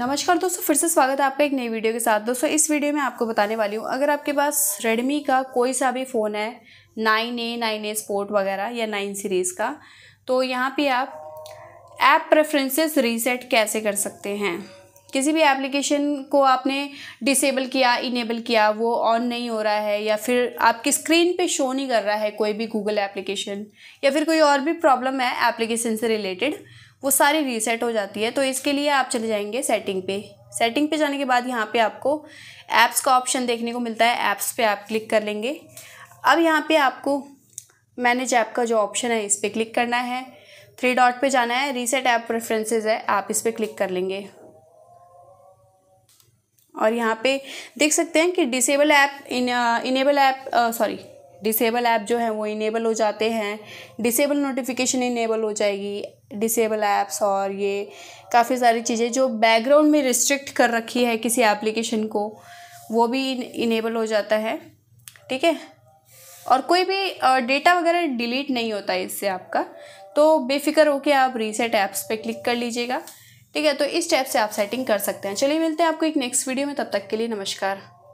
नमस्कार दोस्तों फिर से स्वागत है आपका एक नई वीडियो के साथ दोस्तों इस वीडियो में आपको बताने वाली हूँ अगर आपके पास रेडमी का कोई सा भी फ़ोन है nine A nine A sport वगैरह या नाइन सीरीज़ का तो यहाँ पे आप ऐप प्रेफरेंसेस रीसेट कैसे कर सकते हैं किसी भी एप्लीकेशन को आपने डिसेबल किया इनेबल किया वो ऑन नहीं हो रहा है या फिर आपकी स्क्रीन पे शो नहीं कर रहा है कोई भी गूगल एप्लीकेशन या फिर कोई और भी प्रॉब्लम है एप्लीकेशन से रिलेटेड वो सारी रीसेट हो जाती है तो इसके लिए आप चले जाएंगे सेटिंग पे सेटिंग पे जाने के बाद यहाँ पे आपको ऐप्स का ऑप्शन देखने को मिलता है ऐप्स पे आप क्लिक कर लेंगे अब यहाँ पे आपको मैनेज ऐप का जो ऑप्शन है इस पर क्लिक करना है थ्री डॉट पे जाना है रीसेट ऐप प्रेफरेंसेस है आप इस पर क्लिक कर लेंगे और यहाँ पे देख सकते हैं कि disable app in enable app sorry disable app जो है वो इनेबल हो जाते हैं डिसेबल नोटिफिकेशन इनेबल हो जाएगी डिसेबल ऐप्स और ये काफ़ी सारी चीज़ें जो बैकग्राउंड में रिस्ट्रिक्ट कर रखी है किसी एप्लीकेशन को वो भी इनेबल हो जाता है ठीक है और कोई भी डेटा uh, वगैरह डिलीट नहीं होता इससे आपका तो बेफिक्र होकर आप रीसेट ऐप्स पे क्लिक कर लीजिएगा ठीक है तो इस टाइप से आप सेटिंग कर सकते हैं चलिए मिलते हैं आपको एक नेक्स्ट वीडियो में तब तक के लिए नमस्कार